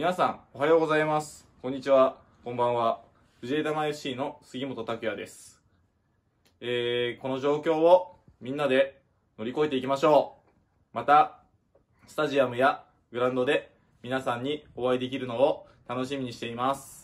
皆さん、おはようございます。こんにちは。こんばんは。藤枝玉 FC の杉本拓也です。えー、この状況をみんなで乗り越えていきましょう。また、スタジアムやグラウンドで皆さんにお会いできるのを楽しみにしています。